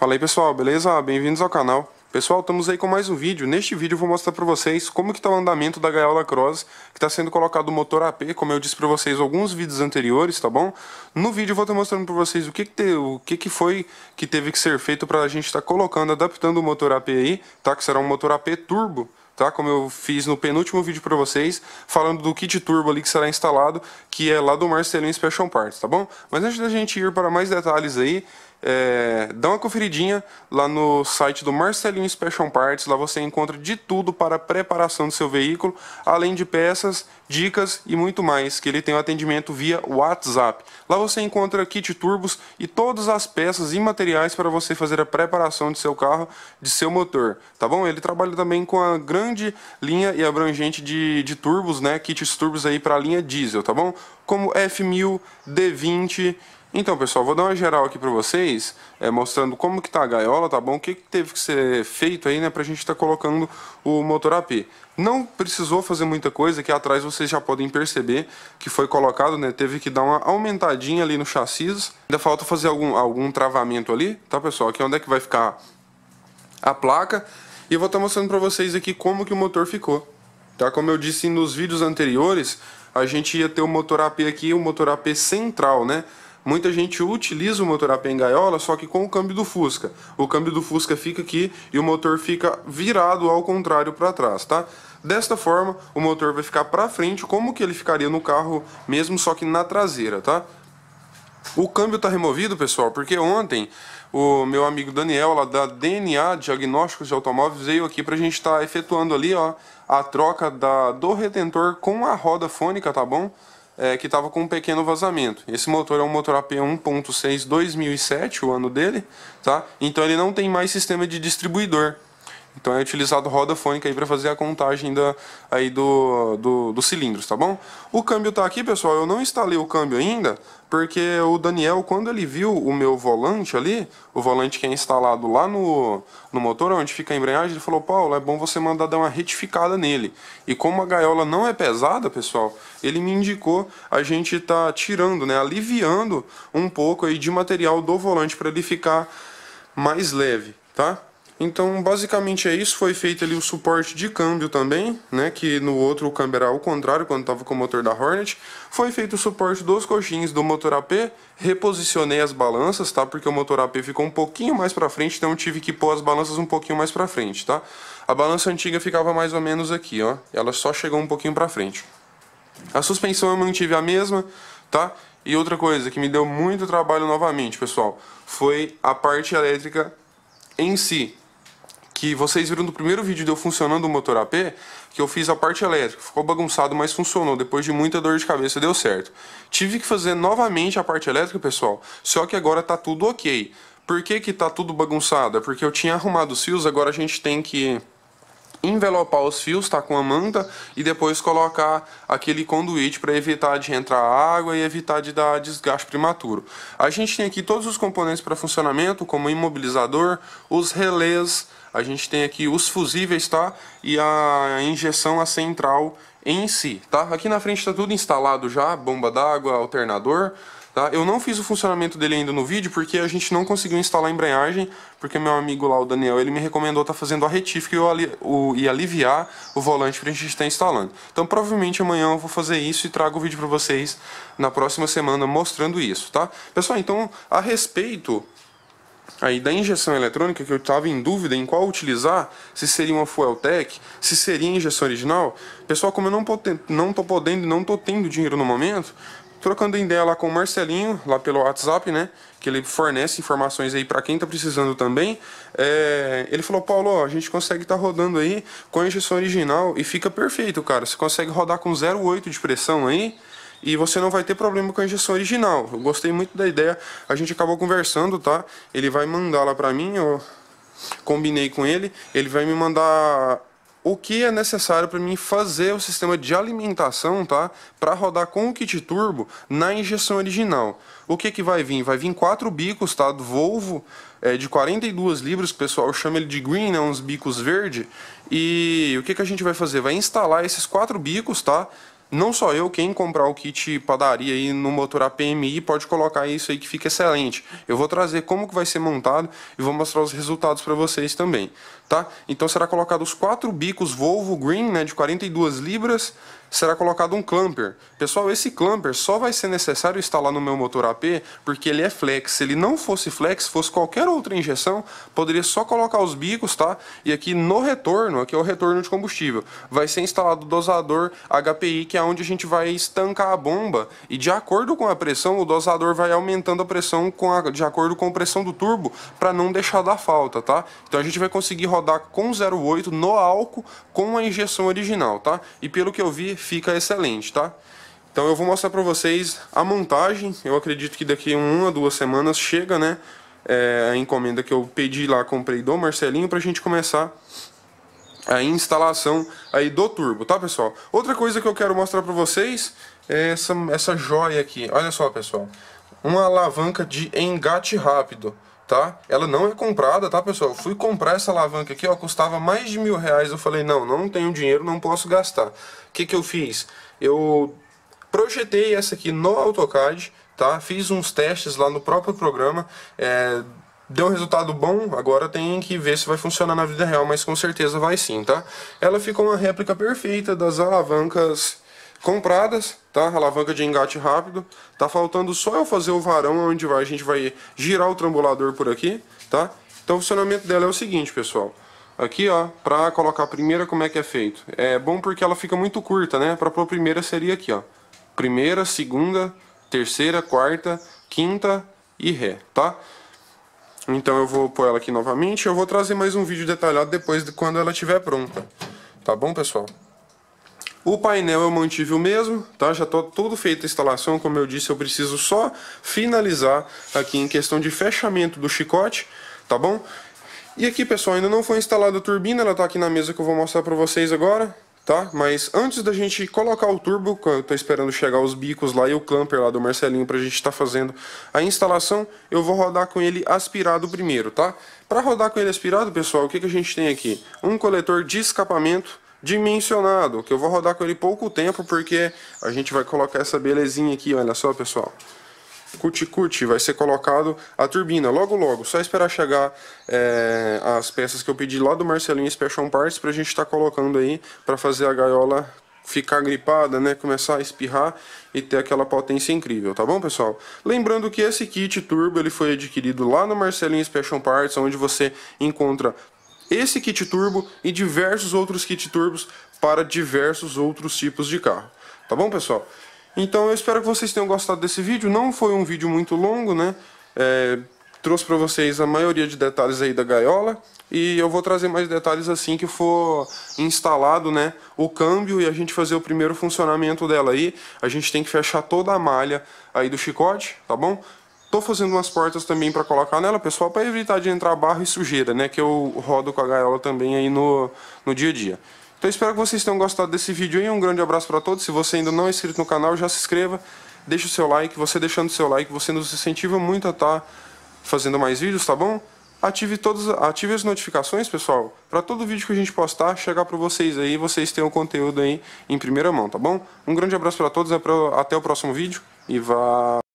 Fala aí pessoal, beleza? Bem-vindos ao canal. Pessoal, estamos aí com mais um vídeo. Neste vídeo eu vou mostrar para vocês como que está o andamento da gaiola cross que está sendo colocado o motor AP, como eu disse para vocês alguns vídeos anteriores, tá bom? No vídeo eu vou estar mostrando para vocês o que que, te, o que que foi que teve que ser feito para a gente estar tá colocando, adaptando o motor AP aí, tá? Que será um motor AP turbo, tá? Como eu fiz no penúltimo vídeo para vocês, falando do kit turbo ali que será instalado, que é lá do Marcelinho Special Parts, tá bom? Mas antes da gente ir para mais detalhes aí, é, dá uma conferidinha lá no site do Marcelinho Special Parts, lá você encontra de tudo para a preparação do seu veículo, além de peças, dicas e muito mais, que ele tem um atendimento via WhatsApp. Lá você encontra kit turbos e todas as peças e materiais para você fazer a preparação de seu carro, de seu motor, tá bom? Ele trabalha também com a grande linha e abrangente de, de turbos, né, kits turbos aí para a linha diesel, tá bom? Como F1000, D20 então pessoal, vou dar uma geral aqui para vocês, é, mostrando como que tá a gaiola, tá bom? O que, que teve que ser feito aí, né, pra gente estar tá colocando o motor AP. Não precisou fazer muita coisa, que atrás vocês já podem perceber que foi colocado, né, teve que dar uma aumentadinha ali no chassis. Ainda falta fazer algum, algum travamento ali, tá pessoal? Aqui é onde é que vai ficar a placa. E eu vou estar tá mostrando para vocês aqui como que o motor ficou, tá? Como eu disse nos vídeos anteriores, a gente ia ter o motor AP aqui, o motor AP central, né? Muita gente utiliza o motor AP em gaiola, só que com o câmbio do Fusca. O câmbio do Fusca fica aqui e o motor fica virado ao contrário para trás, tá? Desta forma, o motor vai ficar para frente, como que ele ficaria no carro mesmo, só que na traseira, tá? O câmbio está removido, pessoal, porque ontem o meu amigo Daniel, lá da DNA Diagnósticos de Automóveis, veio aqui para a gente estar tá efetuando ali, ó, a troca da, do retentor com a roda fônica, tá bom? é, que estava com um pequeno vazamento. Esse motor é um motor AP 1.6 2007, o ano dele, tá? Então ele não tem mais sistema de distribuidor. Então é utilizado roda fônica aí para fazer a contagem da, aí do, do, dos cilindros, tá bom? O câmbio tá aqui, pessoal. Eu não instalei o câmbio ainda, porque o Daniel, quando ele viu o meu volante ali, o volante que é instalado lá no, no motor, onde fica a embreagem, ele falou, Paulo, é bom você mandar dar uma retificada nele. E como a gaiola não é pesada, pessoal, ele me indicou a gente tá tirando, né, aliviando um pouco aí de material do volante para ele ficar mais leve, tá? Então, basicamente é isso. Foi feito ali o suporte de câmbio também, né? Que no outro o câmbio era o contrário, quando estava com o motor da Hornet. Foi feito o suporte dos coxins do motor AP. Reposicionei as balanças, tá? Porque o motor AP ficou um pouquinho mais para frente, então tive que pôr as balanças um pouquinho mais para frente, tá? A balança antiga ficava mais ou menos aqui, ó. Ela só chegou um pouquinho para frente. A suspensão eu mantive a mesma, tá? E outra coisa que me deu muito trabalho novamente, pessoal, foi a parte elétrica em si, que vocês viram no primeiro vídeo de eu funcionando o motor AP, que eu fiz a parte elétrica, ficou bagunçado, mas funcionou, depois de muita dor de cabeça deu certo. Tive que fazer novamente a parte elétrica, pessoal, só que agora tá tudo ok. Por que que tá tudo bagunçado? É porque eu tinha arrumado os fios, agora a gente tem que envelopar os fios, tá com a manta e depois colocar aquele conduíte para evitar de entrar água e evitar de dar desgaste prematuro. A gente tem aqui todos os componentes para funcionamento, como imobilizador, os relés, a gente tem aqui os fusíveis, tá? E a injeção a central em si, tá? Aqui na frente está tudo instalado já, bomba d'água, alternador, tá? Eu não fiz o funcionamento dele ainda no vídeo porque a gente não conseguiu instalar a embreagem, porque meu amigo lá, o Daniel, ele me recomendou estar tá fazendo a retífica e, o, e aliviar o volante para a gente estar instalando. Então provavelmente amanhã eu vou fazer isso e trago o vídeo para vocês na próxima semana mostrando isso, tá? Pessoal, então a respeito aí da injeção eletrônica que eu estava em dúvida em qual utilizar, se seria uma Fueltech, se seria injeção original. Pessoal, como eu não, não tô podendo, não tô tendo dinheiro no momento, trocando ideia lá com o Marcelinho, lá pelo WhatsApp, né? Que ele fornece informações aí para quem tá precisando também. É... ele falou, Paulo, ó, a gente consegue estar tá rodando aí com a injeção original e fica perfeito, cara. Você consegue rodar com 0,8 de pressão aí e você não vai ter problema com a injeção original. Eu gostei muito da ideia, a gente acabou conversando, tá? Ele vai mandar lá pra mim, eu combinei com ele, ele vai me mandar o que é necessário para mim fazer o sistema de alimentação, tá? Para rodar com o kit turbo na injeção original. O que que vai vir? Vai vir quatro bicos, tá? Do Volvo, é, de 42 libras, o pessoal chama ele de green, né? Uns bicos verde. E o que que a gente vai fazer? Vai instalar esses quatro bicos, tá? não só eu, quem comprar o kit padaria aí no motor APMI pode colocar isso aí que fica excelente. Eu vou trazer como que vai ser montado e vou mostrar os resultados para vocês também. Tá? Então será colocado os quatro bicos Volvo Green né, de 42 libras, será colocado um clamper. Pessoal, esse clamper só vai ser necessário instalar no meu motor AP porque ele é flex. Se ele não fosse flex, fosse qualquer outra injeção, poderia só colocar os bicos, tá? E aqui no retorno, aqui é o retorno de combustível, vai ser instalado o dosador HPI, que é onde a gente vai estancar a bomba e de acordo com a pressão, o dosador vai aumentando a pressão com a, de acordo com a pressão do turbo para não deixar dar falta, tá? Então a gente vai conseguir rodar rodar com 0,8 no álcool com a injeção original, tá? E pelo que eu vi, fica excelente, tá? Então eu vou mostrar pra vocês a montagem, eu acredito que daqui uma ou duas semanas chega, né? É, a encomenda que eu pedi lá, comprei do Marcelinho pra gente começar a instalação aí do turbo, tá pessoal? Outra coisa que eu quero mostrar pra vocês é essa, essa joia aqui, olha só pessoal uma alavanca de engate rápido tá? Ela não é comprada, tá, pessoal? Eu fui comprar essa alavanca aqui, ó, custava mais de mil reais. Eu falei, não, não tenho dinheiro, não posso gastar. O que que eu fiz? Eu projetei essa aqui no AutoCAD, tá? Fiz uns testes lá no próprio programa, é... Deu um resultado bom, agora tem que ver se vai funcionar na vida real, mas com certeza vai sim, tá? Ela ficou uma réplica perfeita das alavancas compradas, tá? Alavanca de engate rápido. Tá faltando só eu fazer o varão onde vai, a gente vai girar o trambulador por aqui, tá? Então o funcionamento dela é o seguinte, pessoal. Aqui, ó, pra colocar a primeira, como é que é feito? É bom porque ela fica muito curta, né? Pra pôr primeira seria aqui, ó. Primeira, segunda, terceira, quarta, quinta e ré, tá? Então eu vou pôr ela aqui novamente. Eu vou trazer mais um vídeo detalhado depois de quando ela estiver pronta. Tá bom, pessoal? O painel eu mantive o mesmo, tá? Já está tudo feito a instalação, como eu disse, eu preciso só finalizar aqui em questão de fechamento do chicote, tá bom? E aqui, pessoal, ainda não foi instalada a turbina, ela está aqui na mesa que eu vou mostrar para vocês agora, tá? Mas antes da gente colocar o turbo, eu estou esperando chegar os bicos lá e o clamper lá do Marcelinho para a gente estar tá fazendo a instalação, eu vou rodar com ele aspirado primeiro, tá? Para rodar com ele aspirado, pessoal, o que, que a gente tem aqui? Um coletor de escapamento, dimensionado, que eu vou rodar com ele pouco tempo, porque a gente vai colocar essa belezinha aqui, olha só pessoal. Cuti-cuti, vai ser colocado a turbina logo logo, só esperar chegar é, as peças que eu pedi lá do Marcelinho Special Parts pra gente estar tá colocando aí pra fazer a gaiola ficar gripada, né, começar a espirrar e ter aquela potência incrível, tá bom, pessoal? Lembrando que esse kit turbo, ele foi adquirido lá no Marcelinho Special Parts, onde você encontra esse kit turbo e diversos outros kit turbos para diversos outros tipos de carro. Tá bom, pessoal? Então eu espero que vocês tenham gostado desse vídeo. Não foi um vídeo muito longo, né? É, trouxe para vocês a maioria de detalhes aí da gaiola. E eu vou trazer mais detalhes assim que for instalado né, o câmbio e a gente fazer o primeiro funcionamento dela aí. A gente tem que fechar toda a malha aí do chicote, tá bom? Tô fazendo umas portas também para colocar nela, pessoal, para evitar de entrar barro e sujeira, né? Que eu rodo com a gaiola também aí no, no dia a dia. Então espero que vocês tenham gostado desse vídeo aí, um grande abraço para todos. Se você ainda não é inscrito no canal, já se inscreva, deixa o seu like. Você deixando o seu like, você nos incentiva muito a estar tá fazendo mais vídeos, tá bom? Ative, todas, ative as notificações, pessoal, para todo vídeo que a gente postar chegar para vocês aí, vocês tenham o conteúdo aí em primeira mão, tá bom? Um grande abraço para todos, até o próximo vídeo e vá...